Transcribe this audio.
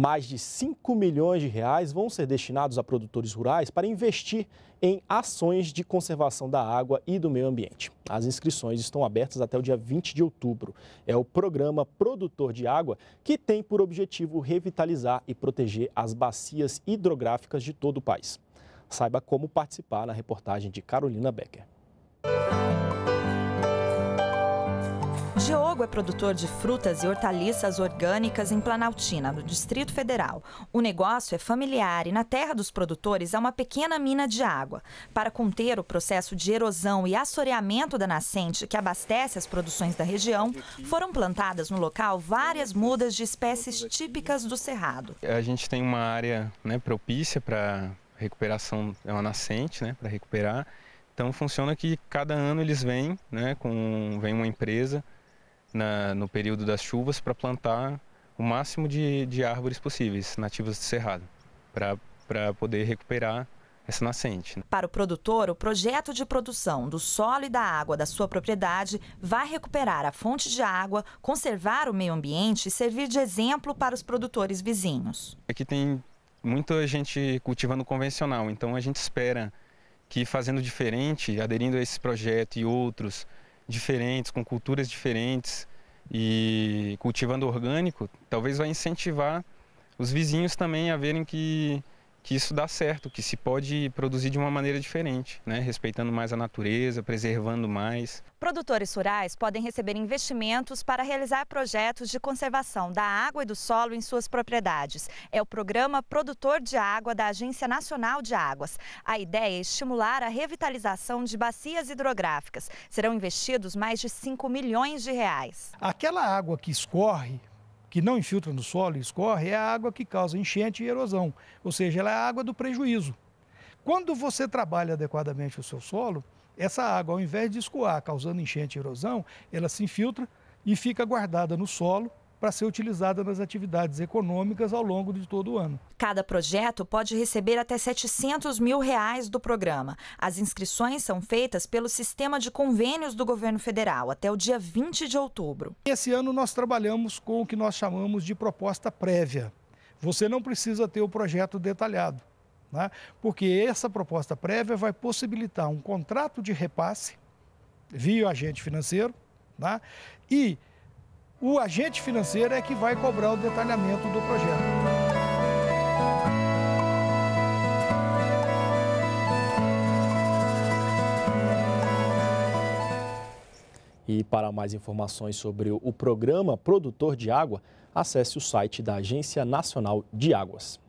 Mais de 5 milhões de reais vão ser destinados a produtores rurais para investir em ações de conservação da água e do meio ambiente. As inscrições estão abertas até o dia 20 de outubro. É o programa Produtor de Água que tem por objetivo revitalizar e proteger as bacias hidrográficas de todo o país. Saiba como participar na reportagem de Carolina Becker. é produtor de frutas e hortaliças orgânicas em Planaltina, no Distrito Federal. O negócio é familiar e na terra dos produtores há uma pequena mina de água. Para conter o processo de erosão e assoreamento da nascente que abastece as produções da região, foram plantadas no local várias mudas de espécies típicas do cerrado. A gente tem uma área né, propícia para recuperação, é uma nascente, né, para recuperar. Então funciona que cada ano eles vêm, né, com vem uma empresa na, no período das chuvas para plantar o máximo de, de árvores possíveis, nativas de cerrado, para poder recuperar essa nascente. Né? Para o produtor, o projeto de produção do solo e da água da sua propriedade vai recuperar a fonte de água, conservar o meio ambiente e servir de exemplo para os produtores vizinhos. Aqui tem muita gente cultivando convencional, então a gente espera que fazendo diferente, aderindo a esse projeto e outros, diferentes, com culturas diferentes e cultivando orgânico, talvez vai incentivar os vizinhos também a verem que que isso dá certo, que se pode produzir de uma maneira diferente, né? respeitando mais a natureza, preservando mais. Produtores rurais podem receber investimentos para realizar projetos de conservação da água e do solo em suas propriedades. É o programa Produtor de Água da Agência Nacional de Águas. A ideia é estimular a revitalização de bacias hidrográficas. Serão investidos mais de 5 milhões de reais. Aquela água que escorre que não infiltra no solo e escorre é a água que causa enchente e erosão, ou seja, ela é a água do prejuízo. Quando você trabalha adequadamente o seu solo, essa água, ao invés de escoar causando enchente e erosão, ela se infiltra e fica guardada no solo para ser utilizada nas atividades econômicas ao longo de todo o ano. Cada projeto pode receber até 700 mil reais do programa. As inscrições são feitas pelo sistema de convênios do governo federal até o dia 20 de outubro. Esse ano nós trabalhamos com o que nós chamamos de proposta prévia. Você não precisa ter o projeto detalhado, né? porque essa proposta prévia vai possibilitar um contrato de repasse via agente financeiro né? e o agente financeiro é que vai cobrar o detalhamento do projeto. E para mais informações sobre o programa Produtor de Água, acesse o site da Agência Nacional de Águas.